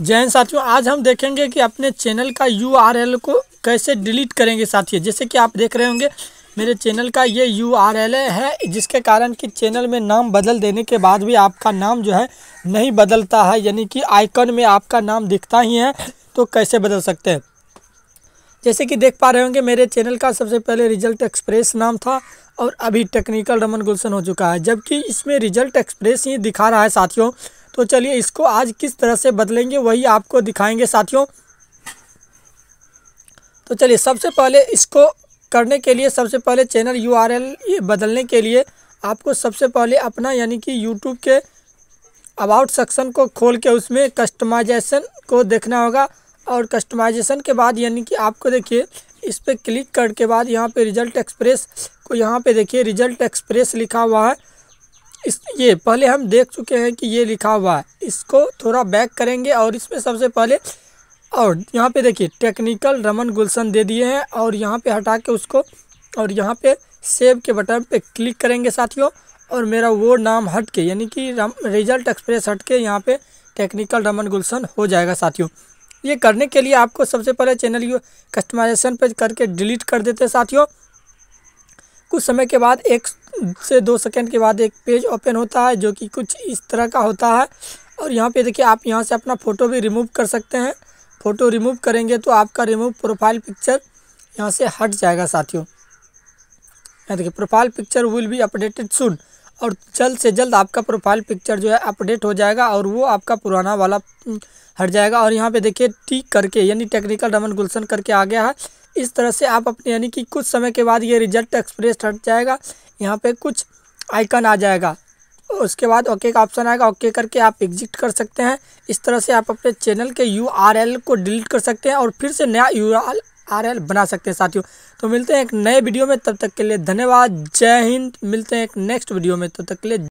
जैन साथियों आज हम देखेंगे कि अपने चैनल का यू को कैसे डिलीट करेंगे साथियों जैसे कि आप देख रहे होंगे मेरे चैनल का ये यू है जिसके कारण कि चैनल में नाम बदल देने के बाद भी आपका नाम जो है नहीं बदलता है यानी कि आइकन में आपका नाम दिखता ही है तो कैसे बदल सकते हैं जैसे कि देख पा रहे होंगे मेरे चैनल का सबसे पहले रिजल्ट एक्सप्रेस नाम था और अभी टेक्निकल रमन गुलशन हो चुका है जबकि इसमें रिजल्ट एक्सप्रेस ही दिखा रहा है साथियों तो चलिए इसको आज किस तरह से बदलेंगे वही आपको दिखाएंगे साथियों तो चलिए सबसे पहले इसको करने के लिए सबसे पहले चैनल यू बदलने के लिए आपको सबसे पहले अपना यानी कि यूट्यूब के अबाउट सेक्शन को खोल के उसमें कस्टमाइजेशन को देखना होगा और कस्टमाइजेशन के बाद यानी कि आपको देखिए इस पर क्लिक करके बाद यहाँ पे रिजल्ट एक्सप्रेस को यहाँ पे देखिए रिजल्ट एक्सप्रेस लिखा हुआ है इस ये पहले हम देख चुके हैं कि ये लिखा हुआ है इसको थोड़ा बैक करेंगे और इसमें सबसे पहले और यहाँ पे देखिए टेक्निकल रमन गुलशन दे दिए हैं और यहाँ पे हटा के उसको और यहाँ पे सेव के बटन पे क्लिक करेंगे साथियों और मेरा वो नाम हट के यानी कि रिजल्ट एक्सप्रेस हट के यहाँ पे टेक्निकल रमन गुलशन हो जाएगा साथियों ये करने के लिए आपको सबसे पहले चैनल कस्टमाइजेशन पर करके डिलीट कर देते साथियों कुछ समय के बाद एक से दो सेकंड के बाद एक पेज ओपन होता है जो कि कुछ इस तरह का होता है और यहाँ पे देखिए आप यहाँ से अपना फ़ोटो भी रिमूव कर सकते हैं फ़ोटो रिमूव करेंगे तो आपका रिमूव प्रोफाइल पिक्चर यहाँ से हट जाएगा साथियों यहाँ देखिए profile picture will be updated soon और जल्द से जल्द आपका प्रोफाइल पिक्चर जो है अपडेट हो जाएगा और वो आपका पुराना वाला हट जाएगा और यहाँ पे देखिए टी करके यानी टेक्निकल रमन गुलशन करके आ गया है इस तरह से आप अपने यानी कि कुछ समय के बाद ये रिजल्ट एक्सप्रेस हट जाएगा यहाँ पे कुछ आइकन आ जाएगा उसके बाद ओके का ऑप्शन आएगा ओके करके आप एग्जिट कर सकते हैं इस तरह से आप अपने चैनल के यू को डिलीट कर सकते हैं और फिर से नया यू आर बना सकते हैं साथियों तो मिलते हैं एक नए वीडियो में तब तक के लिए धन्यवाद जय हिंद मिलते हैं एक नेक्स्ट वीडियो में तब तक के लिए